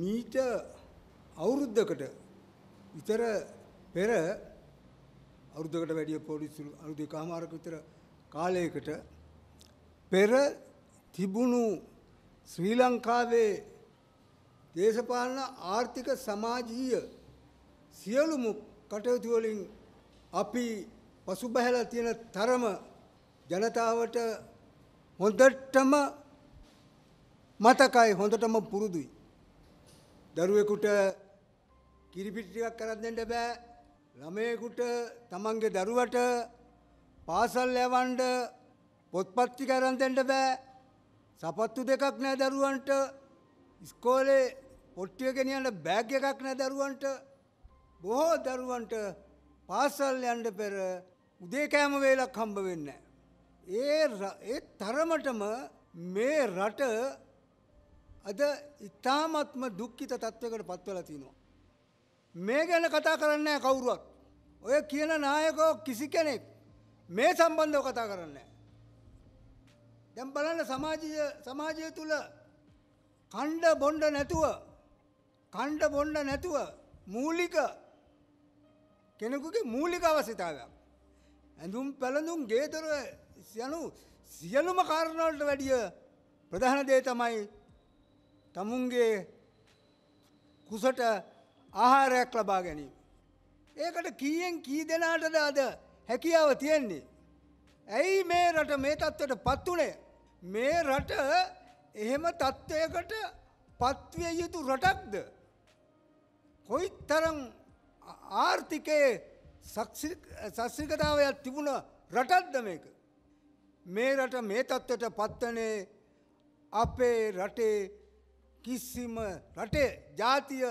මීට අවුරුද්දකට විතර පෙර අවුරුද්දකට වැඩිය පොලිසිය අවුරුදු කමාරක විතර කාලයකට පෙර තිබුණු ශ්‍රී ලංකාවේ දේශපාලන ආර්ථික සමාජීය සියලුම කටයුතු වලින් අපි පසුබහැලා තියෙන තරම ජනතාවට හොඳටම මතකයි හොඳටම පුරුදුයි දරුවෙකුට කිරිපිටිටිකක් කරත් දෙන්න බෑ ළමයෙකුට තමන්ගේ දරුවට පාසල් යවන්ඩ පොත්පත්ති කරන් දෙන්න බෑ සපත්තු දෙකක් නෑ දරුවන්ට ස්කෝලේ පොට්ටිය ගෙනියන්න බෑග් එකක් නෑ දරුවන්ට බොහෝ දරුවන්ට පාසල් යන්ඩ පෙර උදේකෑම වේලක් හම්බ වෙන්න. ඒ තරමටම මේ රට අද ඉතාමත්ම දුක්ඛිත තත්වයකට පත් වෙලා තිනවා. මේ ගැන කතා කරන්නේ කවුරුවත්. ඔය කියන නායකෝ කිසි කෙනෙක් මේ සම්බන්ධව කතා කරන්නේ දැන් බලන්න සමාජය සමාජය තුල ඛණ්ඩ බොණ්ඩ නැතුව ඛණ්ඩ බොණ්ඩ නැතුව මූලික කෙනෙකුගේ මූලික අවශ්‍යතාවයක් ඇඳුම් පැළඳුම් ගේතර යනු සියලුම කාරණවලට වැඩිය ප්‍රධාන දේ තමයි තමුන්ගේ කුසට ආහාරයක් ලබා ගැනීම. ඒකට කීයෙන් කී දෙනාටද අද හැකියාව තියෙන්නේ. ඇයි මේ රට මේ තත්ත්වට පත්වනේ. මේ රට එහෙම තත්ත්වයකට පත්විය යුතු රටක්ද. කොයි තරම් ආර්ථිකයේ සස්්‍රිකතාවයක් තිබුණ රටත්ද මේක. මේ රට මේ තත්ත්වට පත්වනේ අපේ රටේ කිසිම රටේ ජාතිය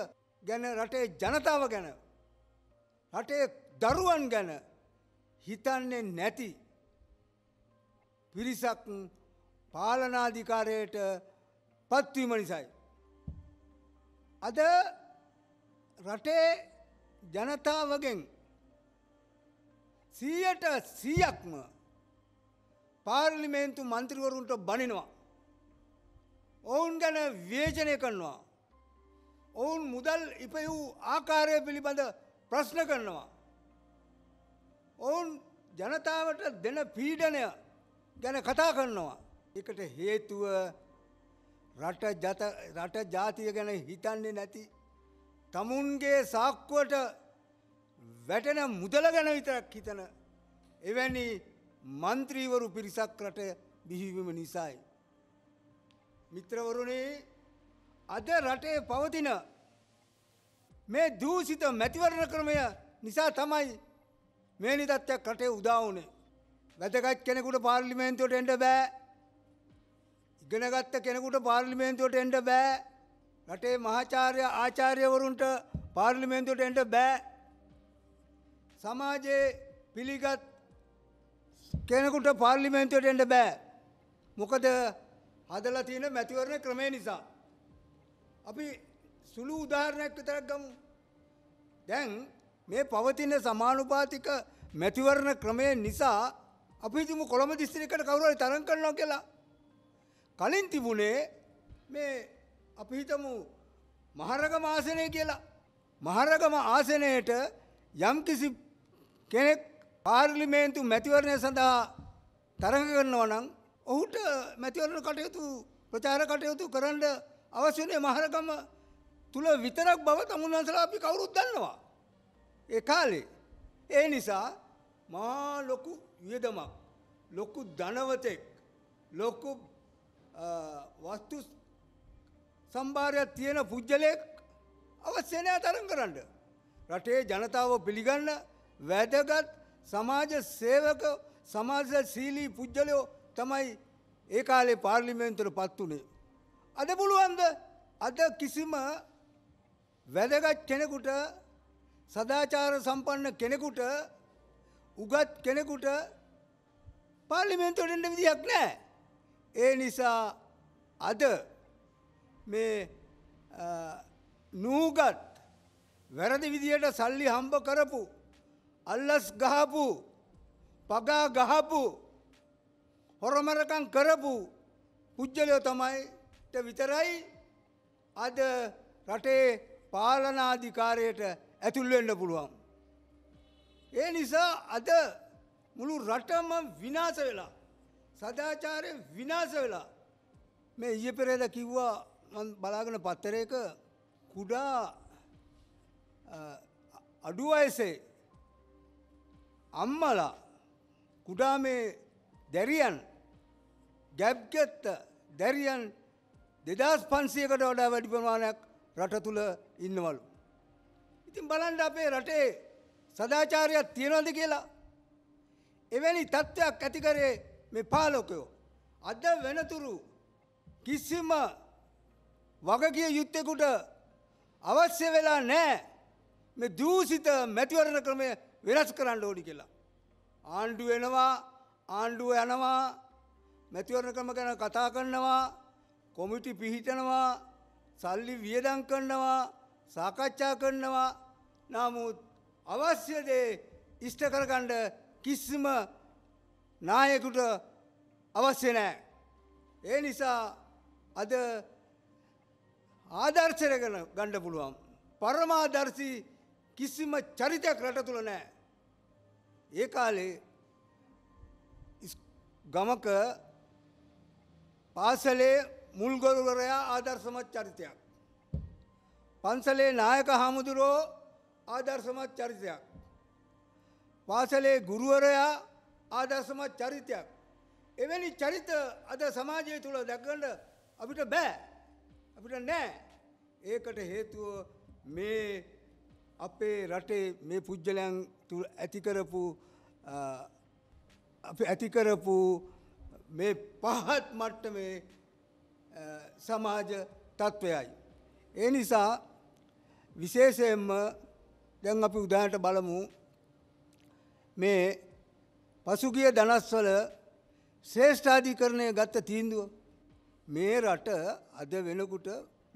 ගැන රටේ ජනතාව ගැන රටේ දරුවන් ගැන හිතන්නේ නැති පිරිසක් පාලනාධිකාරයට පත්වීම නිසයි. අද රටේ ජනතාවගෙන් සීයට සීයක්ම පාර්ලිමේන්තු මන්ත්‍රිවරුන්ට බනිනවා. ඔවුන් ගැන වේචනය කරනවා. ඔවුන් මුදල් ඉපයූ ආකාරය පිළිබඳ ප්‍රශ්න කරනවා. ඔවුන් ජනතාවට දෙන පීඩනය ගැන කතා කරනවා. එකට හේතුව රට ජාතිය ගැන හිතන්නේ නැති. තමුන්ගේ සාක්කුවට වැටෙන මුදල ගැන විතරක් හිතන එවැනි මන්ත්‍රීවරු පිරිසක් රට බිහිවීම නිසායි. මිත්‍රවරුණි අද රටේ පවතින මේ දූෂිත මැතිවරණ ක්‍රමය නිසා තමයි මේනි තත්ත්වයක් රටේ උදා වුණේ. වැදගත් කෙනෙකුට පාර්ලිමේන්තුවට එන්න බෑ. ඉගෙනගත්ත කෙනෙකුට පාර්ලිමේන්තුවට එන්න බෑ. රටේ මහාචාර්ය ආචාර්යවරුන්ට පාර්ලිමේන්තුවට එන්න බෑ. සමාජයේ පිළිගත් කෙනෙකුට පාර්ලිමේන්තුවට එන්න බෑ. මොකද හදලා තියෙන මැතිවරණ ක්‍රමය නිසා. අපි සුළු උදාහරණයක් විතරක් ගමු. දැන් මේ පවතින සමානුපාතික මැතිවරණ ක්‍රමය නිසා අපි හිතමු කොළඹ දිස්ත්‍රික්කයට කවුරු හරි තරඟ කරනවා කියලා. කලින් තිබුණේ මේ අපි හිතමු මහරගම ආසනය කියලා. මහරගම ආසනයට යම්කිසි කෙනෙක් පාර්ලිමේන්තු මැතිවරණය සඳහා තරඟ කරනවා නම් ඔහුට මැතිවරණ කටයුතු ප්‍රචාර කටයුතු කරන්න අවශ්‍යනේ මහරකම තුළ විතරක් බව තමුන්වන්සලා අපි කවුරුත් දන්නවා. ඒ කාලේ. ඒ නිසා මා ලොකු වියදමක් ලොකු ධනවතෙක් ලොකු වස්තු සම්භාරයක් තියෙන පුද්ගලයෙක් අවශ්‍යනය තරම් කරන්න. රටේ ජනතාව පිළිගන්න වැදගත් සමාජ සේවක සමාජ සීලී පුද්ගලයෝ තමයි ඒ කාලේ පාර්ලිමේන්තුවට පත් වුණේ. අද පුළුවන්ද අද කිසිම වැදගත් කෙනෙකුට සදාචාර සම්පන්න කෙනෙකුට උගත් කෙනෙකුට පාර්ලිමේන්තුවට එන්න විදිහක් නැහැ. ඒ නිසා අද මේ නූගත් වැරදි විදියට සල්ලි හම්බ කරපු අල්ලස් ගහපු පගා ගහපු හොරමරකම් කරපු පුද්ගලයෝ තමයිට විතරයි අද රටේ පාලනාධිකාරයට ඇතුල්වෙන්න පුළුවන්. ඒ නිසා අද මුළු රටම විනාස වෙලා සදාචාරය විනාස වෙලා මේ ඊය පෙරේද කිව්වා බලාගෙන පත්තරයක කුඩා අඩු අයසේ අම්මලා කුඩා මේ දැරියන් ගැබ්ගෙත්ත දැරියන් දෙදස් පන්සියකට වඩා වැඩි ප්‍රමාණයක් රට තුළ ඉන්නවලු. ඉතින් බලන්ඩ අපේ රටේ සදාචාරයක් තියෙනවද කියලා. එවැනි තත්ත්වයක් ඇතිකරේ මේ පාලොකයෝ. අද වෙනතුරු කිසිම වගකිය යුත්තෙකුට අවශ්‍ය වෙලා නෑ මේ දූසිත මැතිවරණ ක්‍රමය වෙනස් කරන්න ඕඩි කියලා. ආණ්ඩු වෙනවා ආණ්ඩුව යනවා මැතිවරණ ක්‍රම ගැන කතා කරනවා කොමිටි පිහිටනවා සල්ලි වියදම් කරනවා සාකච්ඡා කරනවා නමුත් අවශ්‍ය දේ ඉෂ්ට කරගන්න කිසිම නායකුට අවශ්‍ය නැහැ. ඒ නිසා අද ආදර්ශය ගන්න පුළුවන්. පරමාදර්ශී කිසිම චරිතයක් රට තුල නැහැ. ඒ කාලේ ගමක පාසලේ මුල්ගොරුවරයා ආදර්ශමත් චරිතයක්. පන්සලේ නායක හාමුදුරෝ ආදර්ශමත් චරිතයක්. පාසලේ ගුරුවරයා ආදර්ශමත් චරිතයක්. එවැනි චරිත අද සමාජය තුළ දැක්ගඩ අපිට බෑ අපිට නෑ ඒකට හේතුව මේ අපේ රටේ මේ පුද්ගලයන් ඇතිකරපු අපි ඇතිකරපු මේ පහත් මට්ටමේ සමාජ තත්ත්වයයි. ඒ නිසා විශේෂයෙන්ම දැන් අපි උදාහරණට බලමු මේ පසුගිය දනස්වල ශ්‍රේෂ්ඨාධිකරණය ගත්ත තීන්දුව මේ රට අද වෙනකොට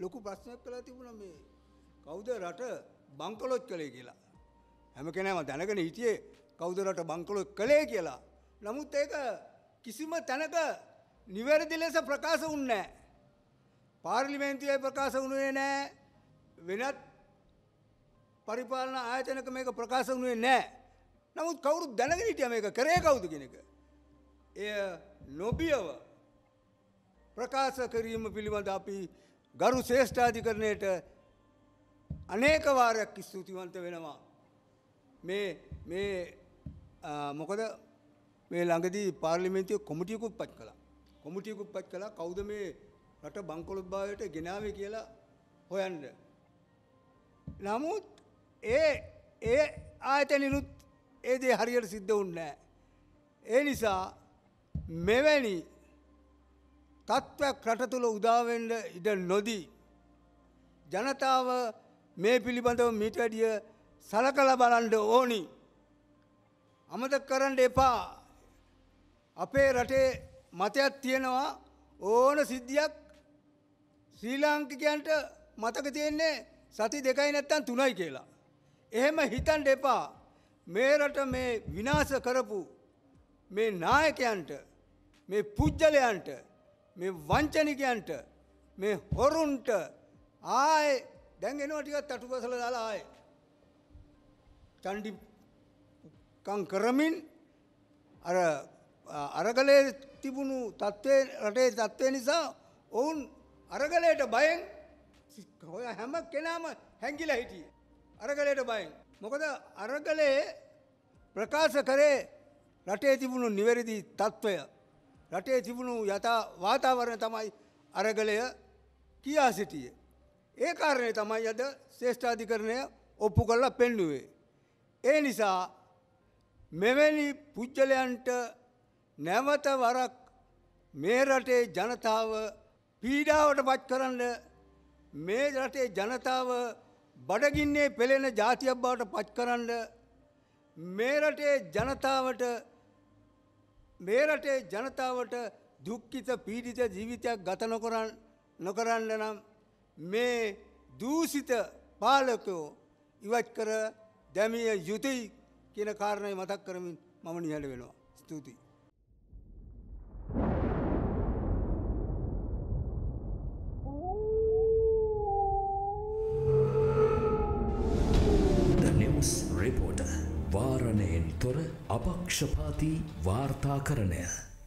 ලොකු ප්‍රශ්නයක් කළා තිබුණා මේ කවුද රට බංකොලොත් කළේ කියලා. හැම කෙනාම දැනගෙන හිටියේ කවුද රට බංකොලොත් කළේ කියලා. නමුත් ඒක කිසිම තැනක නිවැරදි ලෙස ප්‍රකාශ වුන්නේ නැහැ. පාර්ලිමේන්තුවේ ප්‍රකාශ වුණේ නැහැ. වෙනත් පරිපාලන ආයතනක මේක ප්‍රකාශ වුණේ නැහැ. නමුත් කවුරුත් දැනගෙන හිටියා මේක කරේ කවුද කියන එක. එය නොබියව ප්‍රකාශ කිරීම පිළිබඳ අපි ගරු ශ්‍රේෂ්ඨාධිකරණයට අනේක වාරයක් ස්තුතිවන්ත වෙනවා. මේ මේ මොකද මේ ළඟදී පාර්ලිමේන්තුවේ කොමිටියකුත් පත් කළා. කොමිටියකුත් පත් කළා කවුද මේ රට බංකොලොත් භාවයට ගෙනාවේ කියලා හොයන්න. නමුත් ඒ ඒ ආයතනිනුත් ඒ දේ හරියට සිද්ධ වුන්නේ ඒ නිසා මෙවැනි තත්ත්වයක් රට තුල උදා වෙන්න ඉඩ නොදී ජනතාව මේ පිළිබඳව මීට වැඩිය සලකලා බලන්න ඕනි. අමතක කරන්න එපා. අපේ රටේ මතයක් තියෙනවා ඕන සිද්ධියක් ශ්‍රී ලාංකිකයන්ට මතක තියෙන්නේ සති දෙකයි නැත්තම් තුනයි කියලා. එහෙම හිතන් එපා මේ රට මේ විනාශ කරපු මේ නායකයන්ට මේ පුද්ජලයන්ට මේ වංචනිකයන්ට මේ හොරුන්ට ආය දැන් එනවා ටිකත් අටුකසල දාලා ආය. චණ්ඩිකං කරමින් අර අරගලේ තිබුණු තත්ත්වය රටේ තත්ත්වය නිසා ඔවුන් අරගලයට බයෙන් හොය හැම කෙනාම හැංගිල හිටිය. අරගලයට බයෙන්. මොකද අරගලයේ ප්‍රකාශ කරේ රටේ තිබුණු නිවැරදි තත්ත්වය. රටේ තිබුණු යථා වාතාවරණ තමයි අරගලය කියා සිටියේ. ඒ කාරණය තමයි අද ශ්‍රේෂ්ඨාධිකරණය ඔප්පු කරලා පෙන්නුවේ. ඒ නිසා මෙවැනි පුද්ගලයන්ට නැවත වරක් මේ රටේ ජනතාව පීඩාවට පත් කරන්න මේ රටේ ජනතාව බඩගින්නේ පෙළෙන ජාතියක් බවට පත් කරන්න මේ රටේ ජනතාවට මේ රටේ ජනතාවට දුක්ඛිත පීඩිත ජීවිතයක් ගත නොකරන නොකරන්න නම් මේ දූෂිත පාලකෝ ඉවත් කර දැමිය යුතුයි කියන කාරණේ මතක් කරමින් මම නිහඬ වෙනවා ස්තුතියි අපක්ෂපාති වාර්තාකරණය